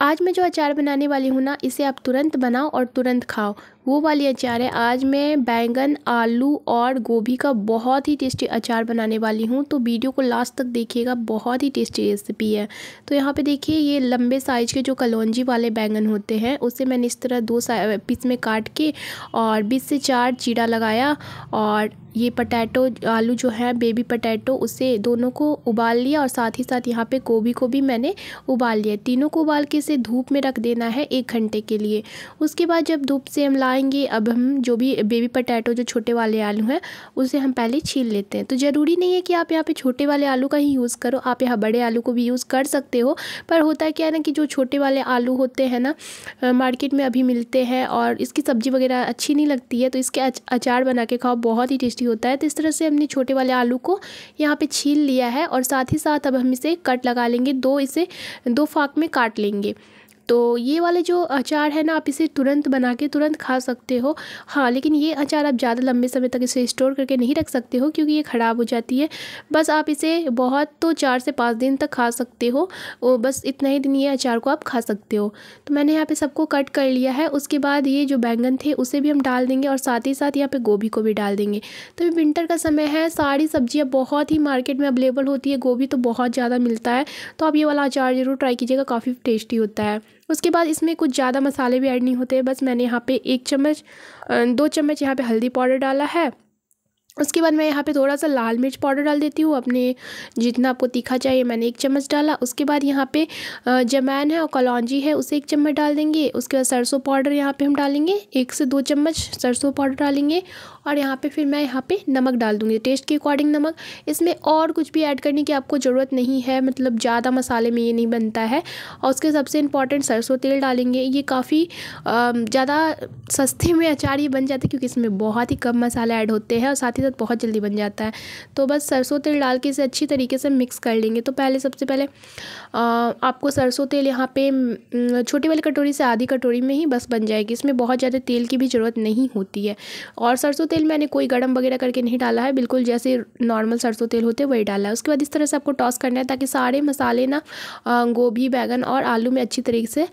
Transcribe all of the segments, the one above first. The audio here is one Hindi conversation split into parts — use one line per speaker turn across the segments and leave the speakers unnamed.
आज मैं जो अचार बनाने वाली हूँ ना इसे आप तुरंत बनाओ और तुरंत खाओ वो वाली अचार है आज मैं बैंगन आलू और गोभी का बहुत ही टेस्टी अचार बनाने वाली हूँ तो वीडियो को लास्ट तक देखिएगा बहुत ही टेस्टी रेसिपी है तो यहाँ पे देखिए ये लंबे साइज के जो कलौजी वाले बैंगन होते हैं उसे मैंने इस तरह दो पीस में काट के और बीस से चार चीड़ा लगाया और ये पटैटो आलू जो है बेबी पटैटो उसे दोनों को उबाल लिया और साथ ही साथ यहाँ पे गोभी को भी मैंने उबाल लिया तीनों को उबाल के इसे धूप में रख देना है एक घंटे के लिए उसके बाद जब धूप से हम लाएँ आएंगे अब हम जो भी बेबी पटैटो जो छोटे वाले आलू हैं उसे हम पहले छील लेते हैं तो ज़रूरी नहीं है कि आप यहाँ पे छोटे वाले आलू का ही यूज़ करो आप यहाँ बड़े आलू को भी यूज़ कर सकते हो पर होता है क्या है ना कि जो छोटे वाले आलू होते हैं ना मार्केट में अभी मिलते हैं और इसकी सब्ज़ी वगैरह अच्छी नहीं लगती है तो इसके अचार बना के खाओ बहुत ही टेस्टी होता है तो इस तरह से हमने छोटे वाले आलू को यहाँ पर छील लिया है और साथ ही साथ अब हम इसे कट लगा लेंगे दो इसे दो फाक में काट लेंगे तो ये वाले जो अचार है ना आप इसे तुरंत बना के तुरंत खा सकते हो हाँ लेकिन ये अचार आप ज़्यादा लंबे समय तक इसे स्टोर करके नहीं रख सकते हो क्योंकि ये ख़राब हो जाती है बस आप इसे बहुत तो चार से पाँच दिन तक खा सकते हो और बस इतना ही दिन ये अचार को आप खा सकते हो तो मैंने यहाँ पर सबको कट कर लिया है उसके बाद ये जो बैंगन थे उसे भी हम डाल देंगे और साथ ही साथ यहाँ पर गोभी को भी डाल देंगे तो विंटर का समय है सारी सब्जियाँ बहुत ही मार्केट में अवेलेबल होती है गोभी तो बहुत ज़्यादा मिलता है तो आप ये वाला अचार ज़रूर ट्राई कीजिएगा काफ़ी टेस्टी होता है उसके बाद इसमें कुछ ज़्यादा मसाले भी ऐड नहीं होते बस मैंने यहाँ पे एक चम्मच दो चम्मच यहाँ पे हल्दी पाउडर डाला है उसके बाद मैं यहाँ पे थोड़ा सा लाल मिर्च पाउडर डाल देती हूँ अपने जितना आपको तीखा चाहिए मैंने एक चम्मच डाला उसके बाद यहाँ पे जमैन है और कलौजी है उसे एक चम्मच डाल देंगे उसके बाद सरसों पाउडर यहाँ पे हम डालेंगे एक से दो चम्मच सरसों पाउडर डालेंगे और यहाँ पे फिर मैं यहाँ पे नमक डाल दूँगी टेस्ट के अकॉर्डिंग नमक इसमें और कुछ भी ऐड करने की आपको ज़रूरत नहीं है मतलब ज़्यादा मसाले में ये नहीं बनता है और उसके सबसे इम्पॉर्टेंट सरसों तेल डालेंगे ये काफ़ी ज़्यादा सस्ते में अचार ये बन जाते हैं क्योंकि इसमें बहुत ही कम मसाले ऐड होते हैं और साथ ही साथ बहुत जल्दी बन जाता है तो बस सरसों तेल डाल के इसे अच्छी तरीके से मिक्स कर लेंगे तो पहले सबसे पहले आपको सरसों तेल यहाँ पर छोटी वाली कटोरी से आधी कटोरी में ही बस बन जाएगी इसमें बहुत ज़्यादा तेल की भी ज़रूरत नहीं होती है और सरसों तेल तेल मैंने कोई गर्म वगैरह करके नहीं डाला है बिल्कुल जैसे नॉर्मल सरसों तेल होते वही डाला है उसके बाद इस तरह से आपको टॉस करना है ताकि सारे मसाले ना गोभी बैगन और आलू में अच्छी तरीके से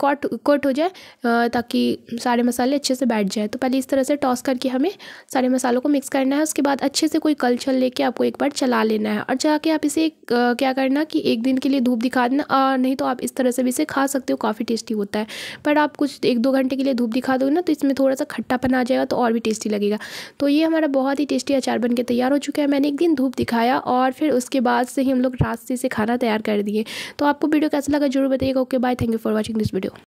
कॉट कोट हो जाए ताकि सारे मसाले अच्छे से बैठ जाए तो पहले इस तरह से टॉस करके हमें सारे मसालों को मिक्स करना है उसके बाद अच्छे से कोई कलछल लेके आपको एक बार चला लेना है और चला के आप इसे क्या करना कि एक दिन के लिए धूप दिखा देना और नहीं तो आप इस तरह से भी इसे खा सकते हो काफ़ी टेस्टी होता है पर आप कुछ एक दो घंटे के लिए धूप दिखा दो ना तो इसमें थोड़ा सा खट्टापन आ जाएगा तो और भी टेस्टी लगेगा लीजिएगा तो ये हमारा बहुत ही टेस्टी अचार बन के तैयार हो चुका है मैंने एक दिन धूप दिखाया और फिर उसके बाद से ही हम लोग रास्ते से खाना तैयार कर दिए तो आपको वीडियो कैसा लगा जरूर बताइएगा okay bye thank you for watching this video